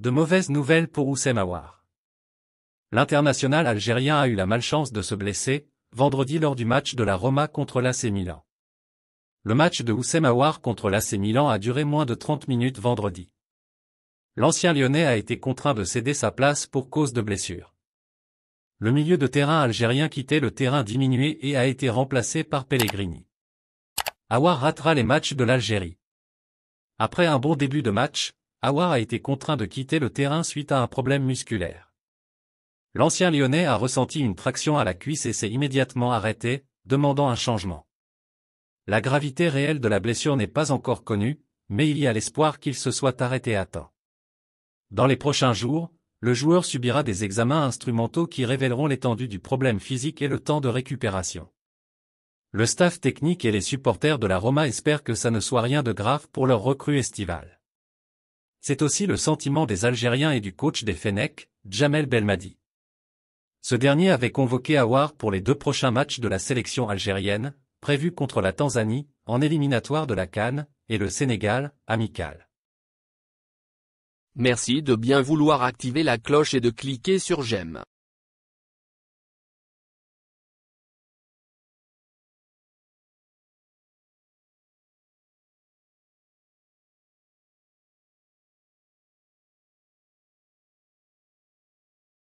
De mauvaises nouvelles pour Oussem Aouar. L'international algérien a eu la malchance de se blesser, vendredi lors du match de la Roma contre l'AC Milan. Le match de Oussem Aouar contre l'AC Milan a duré moins de 30 minutes vendredi. L'ancien lyonnais a été contraint de céder sa place pour cause de blessure. Le milieu de terrain algérien quittait le terrain diminué et a été remplacé par Pellegrini. Aouar ratera les matchs de l'Algérie. Après un bon début de match, Awa a été contraint de quitter le terrain suite à un problème musculaire. L'ancien Lyonnais a ressenti une traction à la cuisse et s'est immédiatement arrêté, demandant un changement. La gravité réelle de la blessure n'est pas encore connue, mais il y a l'espoir qu'il se soit arrêté à temps. Dans les prochains jours, le joueur subira des examens instrumentaux qui révéleront l'étendue du problème physique et le temps de récupération. Le staff technique et les supporters de la Roma espèrent que ça ne soit rien de grave pour leur recrue estivale. C'est aussi le sentiment des Algériens et du coach des Fennecs, Jamel Belmadi. Ce dernier avait convoqué Awar pour les deux prochains matchs de la sélection algérienne, prévus contre la Tanzanie, en éliminatoire de la Cannes, et le Sénégal, amical. Merci de bien vouloir activer la cloche et de cliquer sur j'aime.